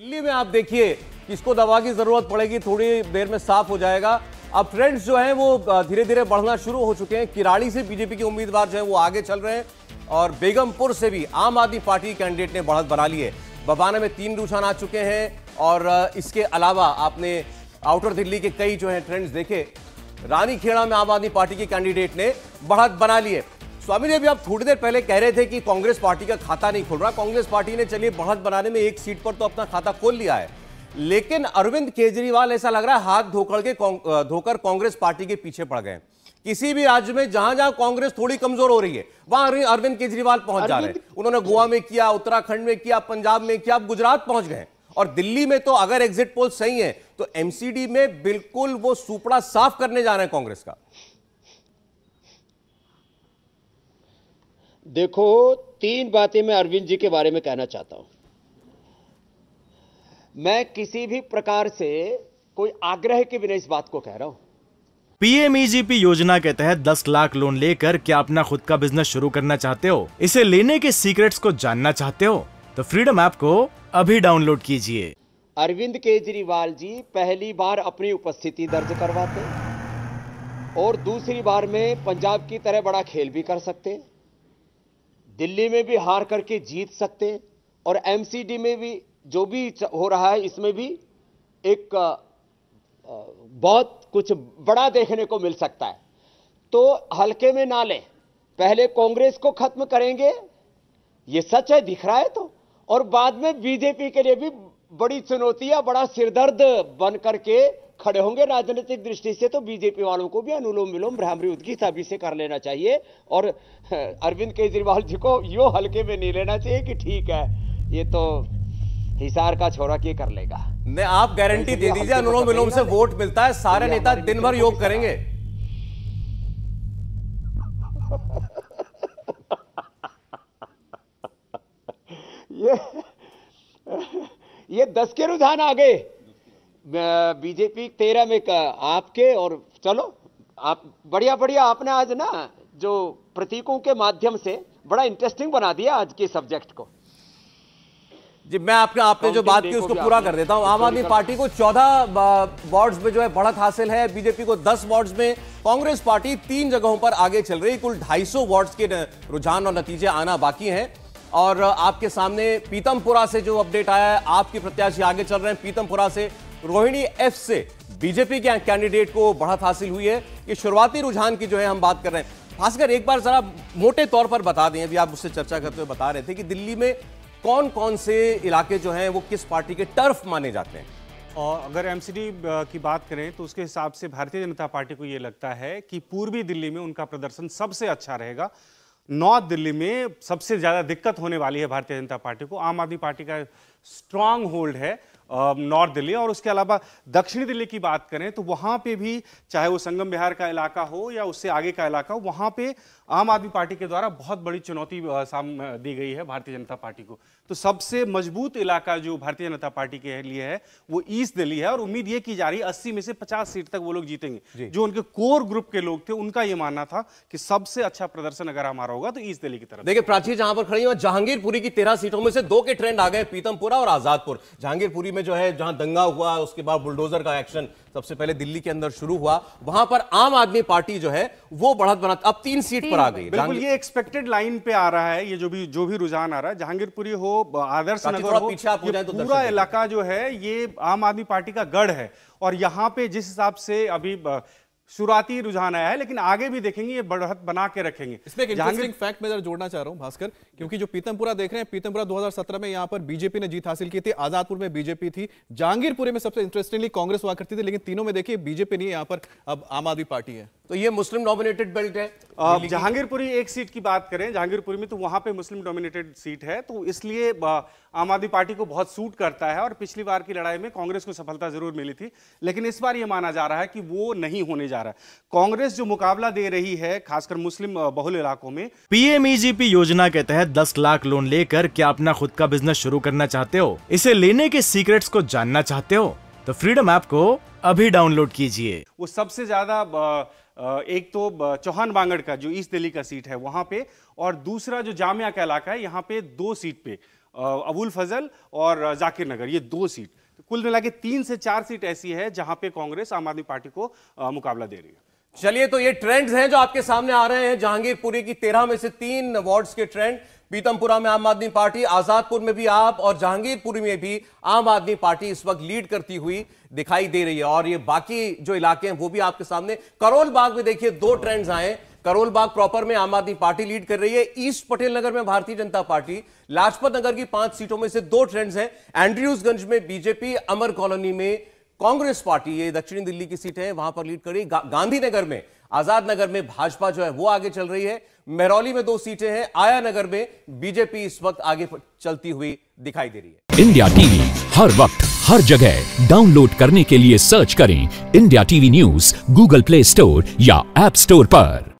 दिल्ली में आप देखिए किसको दवा की जरूरत पड़ेगी थोड़ी देर में साफ हो जाएगा अब ट्रेंड्स जो हैं वो धीरे धीरे बढ़ना शुरू हो चुके हैं किराड़ी से बीजेपी के उम्मीदवार जो हैं वो आगे चल रहे हैं और बेगमपुर से भी आम आदमी पार्टी कैंडिडेट ने बढ़त बना ली है बबाना में तीन रुझान आ चुके हैं और इसके अलावा आपने आउटर दिल्ली के कई जो हैं ट्रेंड्स देखे रानीखेड़ा में आम आदमी पार्टी के कैंडिडेट ने बढ़त बना ली है स्वामी जी अभी आप थोड़ी देर पहले कह रहे थे कि कांग्रेस पार्टी का खाता नहीं खोल रहा कांग्रेस पार्टी ने चलिए बढ़त बनाने में एक सीट पर तो अपना खाता खोल लिया है लेकिन अरविंद केजरीवाल ऐसा लग रहा है हाथ धोकर के धोकर कांग्रेस पार्टी के पीछे पड़ गए किसी भी राज्य में जहां जहां कांग्रेस थोड़ी कमजोर हो रही है वहां अरविंद केजरीवाल पहुंच जा रहे हैं उन्होंने गोवा में किया उत्तराखंड में किया पंजाब में किया गुजरात पहुंच गए और दिल्ली में तो अगर एग्जिट पोल सही है तो एमसीडी में बिल्कुल वो सुपड़ा साफ करने जा रहे हैं कांग्रेस का देखो तीन बातें मैं अरविंद जी के बारे में कहना चाहता हूं मैं किसी भी प्रकार से कोई आग्रह के बिना इस बात को कह रहा हूं पीएमईजीपी योजना के तहत 10 लाख लोन लेकर क्या अपना खुद का बिजनेस शुरू करना चाहते हो इसे लेने के सीक्रेट्स को जानना चाहते हो तो फ्रीडम ऐप को अभी डाउनलोड कीजिए अरविंद केजरीवाल जी पहली बार अपनी उपस्थिति दर्ज करवाते और दूसरी बार में पंजाब की तरह बड़ा खेल भी कर सकते दिल्ली में भी हार करके जीत सकते और एमसीडी में भी जो भी हो रहा है इसमें भी एक बहुत कुछ बड़ा देखने को मिल सकता है तो हल्के में ना लें पहले कांग्रेस को खत्म करेंगे ये सच है दिख रहा है तो और बाद में बीजेपी के लिए भी बड़ी चुनौती या बड़ा सिरदर्द बन करके खड़े होंगे राजनीतिक दृष्टि से तो बीजेपी वालों को भी अनुलोम विलोम भ्रामरी उद्गीत अभी से कर लेना चाहिए और अरविंद केजरीवाल जी को यो हल्के में नहीं लेना चाहिए कि ठीक है ये तो हिसार का छोरा के कर लेगा मैं आप गारंटी दे दीजिए अनुलोम विलोम से वोट मिलता है सारे नेता दिन भर तो योग करेंगे ये ये दस के रुझान आ गए बीजेपी तेरह में का आपके और चलो आप बढ़िया बढ़िया आपने आज ना जो प्रतीकों के माध्यम से बड़ा इंटरेस्टिंग बना दिया आज के सब्जेक्ट को जी मैं आपके आपने जो बात की उसको पूरा कर देता हूं आम आदमी पार्टी को 14 वार्ड्स में जो है बढ़त हासिल है बीजेपी को 10 वार्ड्स में कांग्रेस पार्टी तीन जगहों पर आगे चल रही कुल 250 वार्ड्स के रुझान और नतीजे आना बाकी हैं और आपके सामने पीतमपुरा से जो अपडेट आया है आपके प्रत्याशी आगे चल रहे हैं पीतमपुरा से रोहिणी एफ से बीजेपी के कैंडिडेट को बढ़त हासिल हुई है ये शुरुआती रुझान की जो है हम बात कर रहे हैं भास्कर एक बार जरा मोटे तौर पर बता दें अभी आप उससे चर्चा करते हुए बता रहे थे कि दिल्ली में कौन कौन से इलाके जो हैं वो किस पार्टी के टर्फ माने जाते हैं और अगर एमसीडी की बात करें तो उसके हिसाब से भारतीय जनता पार्टी को ये लगता है कि पूर्वी दिल्ली में उनका प्रदर्शन सबसे अच्छा रहेगा नॉर्थ दिल्ली में सबसे ज़्यादा दिक्कत होने वाली है भारतीय जनता पार्टी को आम आदमी पार्टी का स्ट्रांग होल्ड है नॉर्थ दिल्ली और उसके अलावा दक्षिणी दिल्ली की बात करें तो वहाँ पे भी चाहे वो संगम बिहार का इलाका हो या उससे आगे का इलाका हो वहाँ पे आम आदमी पार्टी के द्वारा बहुत बड़ी चुनौती सामने दी गई है भारतीय जनता पार्टी को तो सबसे मजबूत इलाका जो भारतीय जनता पार्टी के लिए है वो ईस्ट दिल्ली है और उम्मीद ये की जा रही है अस्सी में से पचास सीट तक वो लोग जीतेंगे जो उनके कोर ग्रुप के लोग थे उनका ये मानना था कि सबसे अच्छा प्रदर्शन अगर हमारा होगा तो ईस्ट दिल्ली की तरफ देखिए प्राची जहां पर खड़ी है जहांगीरपुरी की तेरह सीटों में से दो के ट्रेंड आ गए पीतमपुरा और आजादपुर जहांगीरपुरी में जो है जहां दंगा हुआ उसके बाद बुलडोजर का एक्शन सबसे पहले दिल्ली के अंदर शुरू हुआ वहां पर आम आदमी पार्टी जो है वो बढ़त बना अब तीन सीट पर आ गई बिल्कुल ये एक्सपेक्टेड लाइन पे आ रहा है ये जो भी जो भी रुझान आ रहा है जहांगीरपुरी हो आदर्श नगर हो तो पूरा इलाका जो है ये आम आदमी पार्टी का गढ़ है और यहाँ पे जिस हिसाब से अभी शुरुआती रुझान आया है लेकिन आगे भी देखेंगे ये बढ़त बना के रखेंगे इसमें एक इंटरेस्टिंग फैक्ट मैं जोड़ना चाह रहा हूं भास्कर क्योंकि जो पीतमपुरा देख रहे हैं पीतमपुरा 2017 में यहां पर बीजेपी ने जीत हासिल की थी आजादपुर में बीजेपी थी जहांगीरपुरी में सबसे इंटरेस्टिंगली कांग्रेस हुआ करती थी लेकिन तीनों में देखिए बीजेपी नहीं यहाँ पर अब आम आदमी पार्टी है तो ये मुस्लिम डोमिनेटेड बेल्ट है जहांगीरपुरी एक सीट की बात करें जहांगीरपुरी में तो वहां पे मुस्लिम डोमिनेटेड सीट है तो इसलिए आम आदमी पार्टी को बहुत सूट करता है और पिछली बार की लड़ाई में कांग्रेस को सफलता जरूर मिली थी लेकिन इस बार ये माना जा रहा है कि वो नहीं होने जा रहा है कांग्रेस जो मुकाबला दे रही है खासकर मुस्लिम बहुल इलाकों में पीएमईजीपी योजना के तहत दस लाख लोन लेकर क्या अपना खुद का बिजनेस शुरू करना चाहते हो इसे लेने के सीक्रेट को जानना चाहते हो तो फ्रीडम ऐप को अभी डाउनलोड कीजिए वो सबसे ज़्यादा एक तो चौहान बांगड़ का जो ईस्ट दिल्ली का सीट है वहां पे और दूसरा जो जामिया का इलाका है यहाँ पे दो सीट पे अबुल फजल और जाकिर नगर ये दो सीट तो कुल मिला के तीन से चार सीट ऐसी है जहाँ पे कांग्रेस आम आदमी पार्टी को मुकाबला दे रही है चलिए तो ये ट्रेंड्स हैं जो आपके सामने आ रहे हैं जहांगीरपुरी की तेरह में से तीन वार्ड्स के ट्रेंड पीतमपुरा में आम आदमी पार्टी आजादपुर में भी आप और जहांगीरपुरी में भी आम आदमी पार्टी इस वक्त लीड करती हुई दिखाई दे रही है और ये बाकी जो इलाके हैं वो भी आपके सामने करोल बाग में देखिए दो ट्रेंड्स आए करोल बाग प्रॉपर में आम आदमी पार्टी लीड कर रही है ईस्ट पटेल नगर में भारतीय जनता पार्टी लाजपत नगर की पांच सीटों में से दो ट्रेंड्स हैं एंड्रयूजगंज में बीजेपी अमर कॉलोनी में कांग्रेस पार्टी ये दक्षिणी दिल्ली की सीट है वहां पर लीड कर रही गा, गांधीनगर में आजाद नगर में भाजपा जो है वो आगे चल रही है मेहरौली में दो सीटें हैं आया नगर में बीजेपी इस वक्त आगे चलती हुई दिखाई दे रही है इंडिया टीवी हर वक्त हर जगह डाउनलोड करने के लिए सर्च करें India TV News Google Play Store या एप स्टोर पर